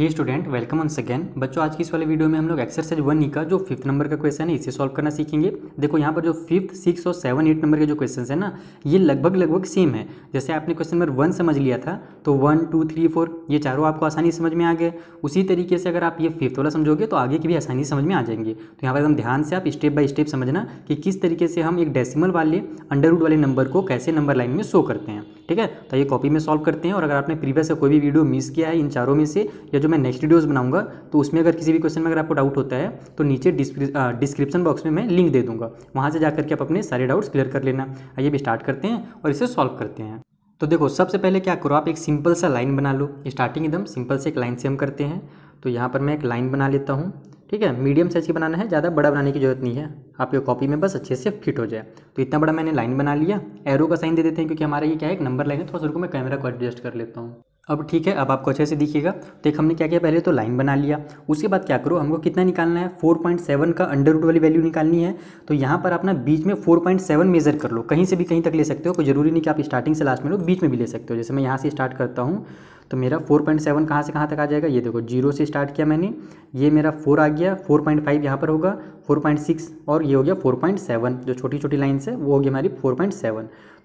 hey student welcome on second बच्चों आज की इस वाले वीडियो में हम लोग एक्सरसाइज वन ई का जो फिफ्थ नंबर का क्वेश्चन है इसे सॉल्व करना सीखेंगे देखो यहाँ पर जो फिफ्थ सिक्स और सेवन एट नंबर के जो क्वेश्चन है ना ये लगभग लगभग सेम है जैसे आपने क्वेश्चन नंबर वन समझ लिया था तो वन टू थ्री फोर ये चारों आपको आसानी समझ में आ गए उसी तरीके से अगर आप ये फिफ्थ वाला समझोगे तो आगे की भी आसानी समझ में आ जाएंगे तो यहाँ पर एकदम ध्यान से आप स्टेप बाय स्टेप समझना कि किस तरीके से हम एक डेसिमल वाले अंडर वाले नंबर को कैसे नंबर लाइन में शो करते हैं ठीक है तो ये कॉपी में सॉल्व करते हैं और अगर आपने प्रीवियस कोई भी वीडियो मिस किया है इन चारों में से या जो मैं नेक्स्ट वीडियोज बनाऊंगा तो उसमें अगर किसी भी क्वेश्चन में अगर आपको डाउट होता है तो नीचे डिस्क्रिप्शन बॉक्स में मैं लिंक दे दूंगा वहाँ से जाकर के आप अपने सारे डाउट्स क्लियर कर लेना आइए भी स्टार्ट करते हैं और इसे सॉल्व करते हैं तो देखो सबसे पहले क्या करो आप एक सिंपल सा लाइन बना लो स्टार्टिंग एकदम सिंपल से एक लाइन से हम करते हैं तो यहाँ पर मैं एक लाइन बना लेता हूँ ठीक है मीडियम साइज़ की बनाना है ज़्यादा बड़ा बनाने की जरूरत नहीं है आपके कॉपी में बस अच्छे से फिट हो जाए तो इतना बड़ा मैंने लाइन बना लिया एरो का साइन दे देते हैं क्योंकि हमारा ये क्या है एक नंबर लाइन है थोड़ा तो सा रुको मैं कैमरा को एडजस्ट कर लेता हूँ अब ठीक है अब आपको अच्छे से दिखेगा तो एक हमने क्या किया पहले तो लाइन बना लिया उसके बाद क्या करो हमको कितना निकालना है 4.7 का अंडर रूट वाली वैल्यू निकालनी है तो यहाँ पर अपना बीच में 4.7 मेजर कर लो कहीं से भी कहीं तक ले सकते हो कोई ज़रूरी नहीं कि आप स्टार्टिंग से लास्ट में लो बीच में भी ले सकते हो जैसे मैं यहाँ से स्टार्ट करता हूँ तो मेरा 4.7 पॉइंट कहाँ से कहाँ तक आ जाएगा ये देखो जीरो से स्टार्ट किया मैंने ये मेरा फोर आ गया 4.5 पॉइंट यहाँ पर होगा 4.6 और ये हो गया 4.7 जो छोटी छोटी लाइन्स है वो होगी हमारी 4.7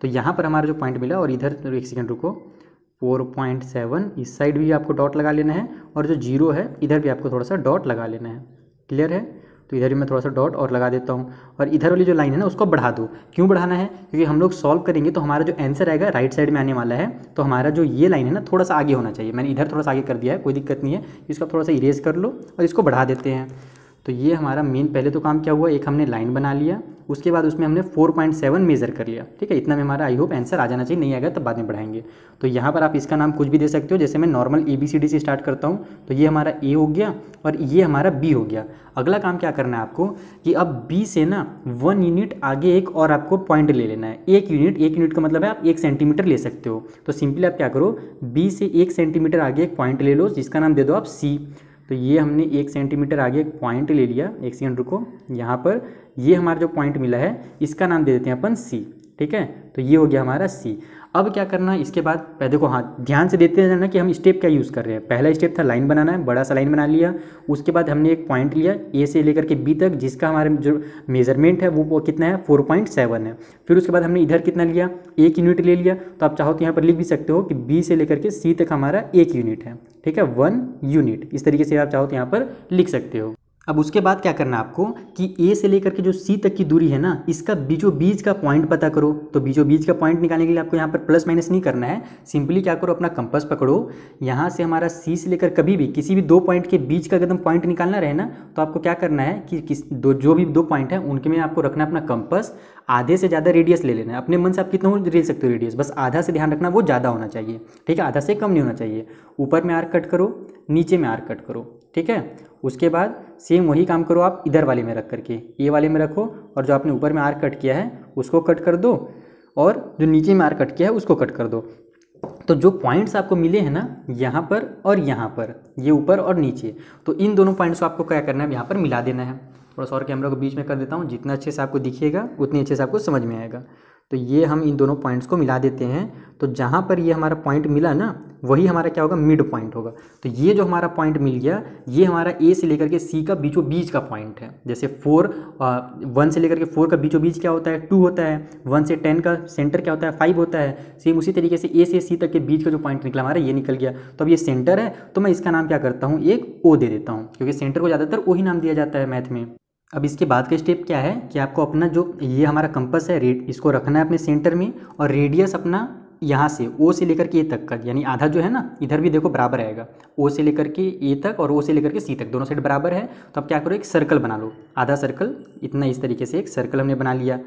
तो यहाँ पर हमारा जो पॉइंट मिला और इधर एक सेकेंड रुको फोर पॉइंट सेवन इस साइड भी आपको डॉट लगा लेना है और जो जीरो है इधर भी आपको थोड़ा सा डॉट लगा लेना है क्लियर है तो इधर भी मैं थोड़ा सा डॉट और लगा देता हूँ और इधर वाली जो लाइन है ना उसको बढ़ा दो क्यों बढ़ाना है क्योंकि हम लोग सॉल्व करेंगे तो हमारा जो आंसर आएगा राइट साइड में आने वाला है तो हमारा जो ये लाइन है ना थोड़ा सा आगे होना चाहिए मैंने इधर थोड़ा सा आगे कर दिया है कोई दिक्कत नहीं है इसको थोड़ा सा इरेज कर लो और इसको बढ़ा देते हैं तो ये हमारा मेन पहले तो काम क्या हुआ एक हमने लाइन बना लिया उसके बाद उसमें हमने 4.7 मेज़र कर लिया ठीक है इतना में हमारा आई होप आंसर आ जाना चाहिए नहीं आएगा तब बाद में बढ़ाएंगे तो यहाँ पर आप इसका नाम कुछ भी दे सकते हो जैसे मैं normal A B C D से स्टार्ट करता हूँ तो ये हमारा ए हो गया और ये हमारा बी हो गया अगला काम क्या करना है आपको कि अब बी से ना वन यूनिट आगे एक और आपको पॉइंट ले लेना है एक यूनिट एक यूनिट का मतलब है आप एक सेंटीमीटर ले सकते हो तो सिंपली आप क्या करो बी से एक सेंटीमीटर आगे एक पॉइंट ले लो जिसका नाम दे दो आप सी तो ये हमने एक सेंटीमीटर आगे एक पॉइंट ले लिया एक सेकेंड रुको यहाँ पर ये हमारा जो पॉइंट मिला है इसका नाम दे देते हैं अपन सी ठीक है तो ये हो गया हमारा सी अब क्या करना है इसके बाद पहले हाँ ध्यान से देते रहना कि हम स्टेप क्या यूज़ कर रहे हैं पहला स्टेप था लाइन बनाना है बड़ा सा लाइन बना लिया उसके बाद हमने एक पॉइंट लिया ए से लेकर के बी तक जिसका हमारे जो मेजरमेंट है वो कितना है फोर पॉइंट सेवन है फिर उसके बाद हमने इधर कितना लिया एक यूनिट ले लिया तो आप चाहो तो यहाँ पर लिख भी सकते हो कि बी से लेकर के सी तक हमारा एक यूनिट है ठीक है वन यूनिट इस तरीके से आप चाहो तो यहाँ पर लिख सकते हो अब उसके बाद क्या करना आपको कि ए से लेकर के जो सी तक की दूरी है ना इसका बीजो बीज का पॉइंट पता करो तो बीजो बीज का पॉइंट निकालने के लिए आपको यहाँ पर प्लस माइनस नहीं करना है सिंपली क्या करो अपना कंपस पकड़ो यहाँ से हमारा सी से लेकर कभी भी किसी भी दो पॉइंट के बीच का एकदम पॉइंट निकालना रहे ना तो आपको क्या करना है कि किस दो जो भी दो पॉइंट है उनके में आपको रखना अपना कंपस आधे से ज़्यादा रेडियस ले लेना है अपने मन से आप कितना ले सकते हो रेडियस बस आधा से ध्यान रखना वो ज़्यादा होना चाहिए ठीक है आधा से कम नहीं होना चाहिए ऊपर में आर कट करो नीचे में आर कट करो ठीक है उसके बाद सेम वही काम करो आप इधर वाले में रख करके ये वाले में रखो और जो आपने ऊपर में आर कट किया है उसको कट कर दो और जो नीचे में आर कट किया है उसको कट कर दो तो जो पॉइंट्स आपको मिले हैं ना यहाँ पर और यहाँ पर ये ऊपर और नीचे तो इन दोनों पॉइंट्स को आपको क्या करना है यहाँ पर मिला देना है थोड़ा सा और कैमरा को बीच में कर देता हूँ जितना अच्छे से आपको दिखेगा उतने अच्छे से आपको समझ में आएगा तो ये हम इन दोनों पॉइंट्स को मिला देते हैं तो जहाँ पर ये हमारा पॉइंट मिला ना वही हमारा क्या होगा मिड पॉइंट होगा तो ये जो हमारा पॉइंट मिल गया ये हमारा ए से लेकर के सी का बीचों बीच का पॉइंट है जैसे फोर वन से लेकर के फोर का बीचों बीच क्या होता है टू होता है वन से टेन का सेंटर क्या होता है फाइव होता है सेम उसी तरीके से ए से सी तक के बीच का जो पॉइंट निकला हमारा ये निकल गया तो अब ये सेंटर है तो मैं इसका नाम क्या करता हूँ एक ओ दे देता हूँ क्योंकि सेंटर को ज़्यादातर ओ ही नाम दिया जाता है मैथ में अब इसके बाद का स्टेप क्या है कि आपको अपना जो ये हमारा कंपस है रेड इसको रखना है अपने सेंटर में और रेडियस अपना यहाँ से ओ से लेकर के ए तक का यानी आधा जो है ना इधर भी देखो बराबर आएगा ओ से लेकर के ए तक और ओ से लेकर के सी तक दोनों साइड बराबर है तो आप क्या करो एक सर्कल बना लो आधा सर्कल इतना इस तरीके से एक सर्कल हमने बना लिया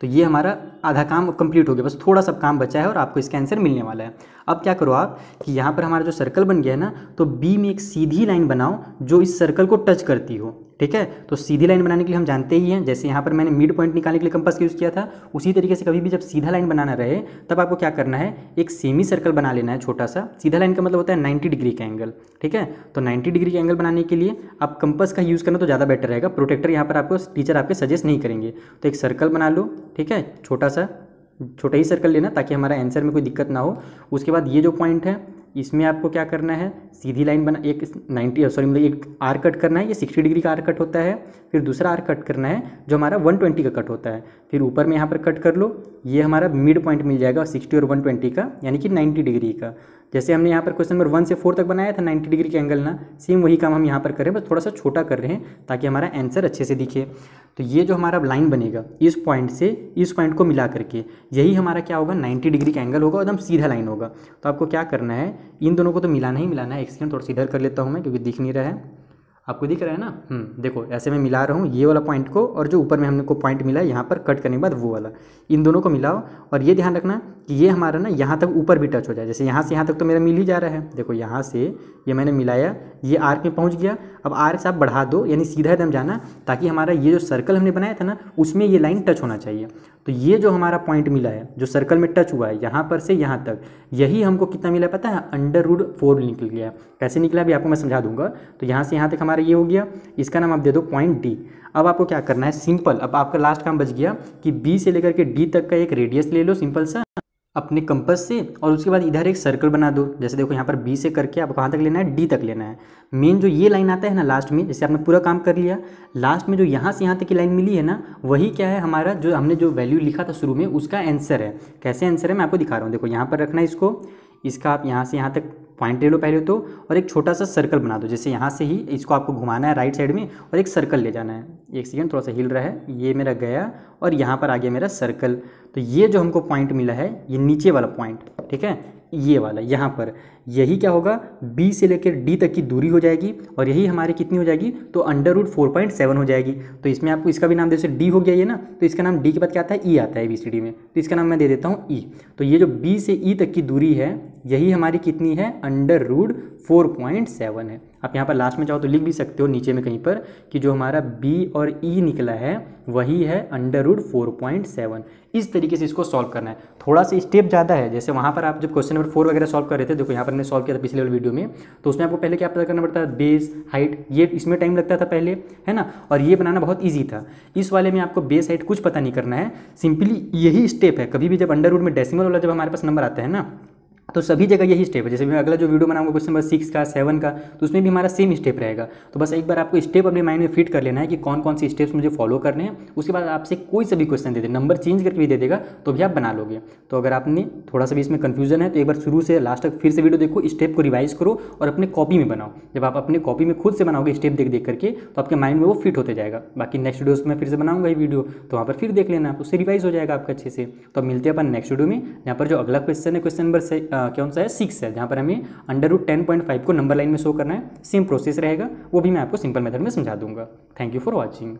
तो ये हमारा आधा काम कंप्लीट हो गया बस थोड़ा सा काम बचा है और आपको इसका आंसर मिलने वाला है अब क्या करो आप कि यहाँ पर हमारा जो सर्कल बन गया है ना तो बी में एक सीधी लाइन बनाओ जो इस सर्कल को टच करती हो ठीक है तो सीधी लाइन बनाने के लिए हम जानते ही हैं जैसे यहाँ पर मैंने मिड पॉइंट निकालने के लिए कंपास का यूज़ किया था उसी तरीके से कभी भी जब सीधा लाइन बनाना रहे तब आपको क्या करना है एक सेमी सर्कल बना लेना है छोटा सा सीधा लाइन का मतलब होता है नाइन्टी डिग्री का एंगल ठीक है तो नाइन्टी डिग्री का एंगल बनाने के लिए आप कंपस का यूज़ करना तो ज़्यादा बेटर रहेगा प्रोटेक्टर यहाँ पर आपको टीचर आपके सजेस्ट नहीं करेंगे तो एक सर्कल बना लो ठीक है छोटा सा छोटा ही सर्कल लेना ताकि हमारा आंसर में कोई दिक्कत ना हो उसके बाद ये जो पॉइंट है इसमें आपको क्या करना है सीधी लाइन बना एक 90 सॉरी मतलब एक आर कट करना है ये 60 डिग्री का आर कट होता है फिर दूसरा आर कट करना है जो हमारा 120 का कट होता है फिर ऊपर में यहाँ पर कट कर लो ये हमारा मिड पॉइंट मिल जाएगा 60 और 120 का यानी कि 90 डिग्री का जैसे हमने यहाँ पर क्वेश्चन नंबर वन से फोर तक बनाया था नाइन्टी डिग्री के एंगल ना सेम वही काम हम यहाँ पर कर रहे हैं बस थोड़ा सा छोटा कर रहे हैं ताकि हमारा आंसर अच्छे से दिखे तो ये जो हमारा लाइन बनेगा इस पॉइंट से इस पॉइंट को मिला करके यही हमारा क्या होगा नाइन्टी डिग्री का एंगल होगा एकदम सीधा लाइन होगा तो आपको क्या करना है इन दोनों को तो मिलाना ही मिलाना है एक सेकेंड थोड़ा सीधर कर लेता हूँ मैं क्योंकि दिख नहीं रहा है आपको दिख रहा है ना हम्म, देखो ऐसे में मिला रहा हूँ ये वाला पॉइंट को और जो ऊपर में हमने को पॉइंट मिला है यहाँ पर कट करने के बाद वो वाला इन दोनों को मिलाओ और ये ध्यान रखना कि ये हमारा ना यहाँ तक ऊपर भी टच हो जाए जैसे यहाँ से यहाँ तक तो मेरा मिल ही जा रहा है देखो यहाँ से ये मैंने मिलाया ये आर्क में पहुँच गया अब आर्क से आप बढ़ा दो यानी सीधा एकदम जाना ताकि हमारा ये जो सर्कल हमने बनाया था ना उसमें ये लाइन टच होना चाहिए तो ये जो हमारा पॉइंट मिला है जो सर्कल में टच हुआ है यहाँ पर से यहाँ तक यही हमको कितना मिला पता है अंडर रूड फोर निकल गया कैसे निकला अभी आपको मैं समझा दूंगा तो यहाँ से यहाँ तक हमारा ये हो गया इसका नाम आप दे दो पॉइंट डी अब आपको क्या करना है सिंपल अब आपका लास्ट काम बच गया कि बी से लेकर के डी तक का एक रेडियस ले लो सिंपल सा अपने कंपस से और उसके बाद इधर एक सर्कल बना दो जैसे देखो यहाँ पर बी से करके आपको कहाँ तक लेना है डी तक लेना है मेन जो ये लाइन आता है ना लास्ट में जैसे आपने पूरा काम कर लिया लास्ट में जो यहाँ से यहाँ तक की लाइन मिली है ना वही क्या है हमारा जो हमने जो वैल्यू लिखा था शुरू में उसका आंसर है कैसे आंसर है मैं आपको दिखा रहा हूँ देखो यहाँ पर रखना है इसको इसका आप यहाँ से यहाँ तक पॉइंट ले लो पहले तो और एक छोटा सा सर्कल बना दो जैसे यहाँ से ही इसको आपको घुमाना है राइट साइड में और एक सर्कल ले जाना है एक सेकेंड थोड़ा सा हिल रहा है ये मेरा गया और यहाँ पर आ गया मेरा सर्कल तो ये जो हमको पॉइंट मिला है ये नीचे वाला पॉइंट ठीक है ये वाला यहाँ पर यही क्या होगा b से लेकर d तक की दूरी हो जाएगी और यही हमारी कितनी हो जाएगी तो under root four point seven हो जाएगी तो इसमें आपको इसका भी नाम जैसे d हो गया ये ना तो इसका नाम d के बाद क्या आता है e आता है बी सी डी में तो इसका नाम मैं दे देता हूँ e तो ये जो b से e तक की दूरी है यही हमारी कितनी है under root four point seven है आप यहाँ पर लास्ट में चाहो तो लिख भी सकते हो नीचे में कहीं पर कि जो हमारा बी और ई e निकला है वही है under root four point seven इस तरीके से इसको सॉल्व करना है थोड़ा सा स्टेप ज़्यादा है जैसे वहाँ पर आप जब क्वेश्चन नंबर फोर वगैरह सॉल्व कर रहे थे देखो यहाँ पर मैंने सॉल्व किया था पिछले वाले वीडियो में तो उसमें आपको पहले क्या पता करना पड़ता था बेस हाइट ये इसमें टाइम लगता था पहले है ना और ये बनाना बहुत ईजी था इस वाले में आपको बेस हाइट कुछ पता नहीं करना है सिंपली यही स्टेप है कभी भी जब अंडर रूड में डेसिमल वाला जब हमारे पास नंबर आता है ना तो सभी जगह यही स्टेप है जैसे मैं अगला जो वीडियो बनाऊंगा क्वेश्चन नंबर सिक्स का सेवन का तो उसमें भी हमारा सेम स्टेप रहेगा तो बस एक बार आपको स्टेप अपने माइंड में फिट कर लेना है कि कौन कौन से स्टेप्स मुझे फॉलो करने हैं उसके बाद आपसे कोई सभी क्वेश्चन दे दे नंबर चेंज करके भी दे देगा तो भी आप बना लोगे तो अगर आपने थोड़ा सा भी इसमें कन्फ्यूजन है तो एक बार शुरू से लास्ट तक फिर से वीडियो देखो स्टेप को रिवाइज करो और अपने कॉपी में बनाओ जब आप अपने कॉपी में खुद से बनाओगे स्टेप देख देख करके तो आपके माइंड में वो फिट होते जाएगा बाकी नेक्स्ट वीडियो में फिर से बनाऊंगा ये वीडियो तो वहाँ पर फिर देख लेना उससे रिवाइज हो जाएगा आपका अच्छे से तो मिलते हैं अपन नेक्स्ट वीडियो में यहाँ पर जो अगला क्वेश्चन है क्वेश्चन नंबर कौन सा है सिक्स है जहाँ पर हमें under root ten point five को नंबर लाइन में शो करना है सेम प्रोसेस रहेगा वो भी मैं आपको सिंपल मेथड में समझा दूंगा थैंक यू फॉर वॉचिंग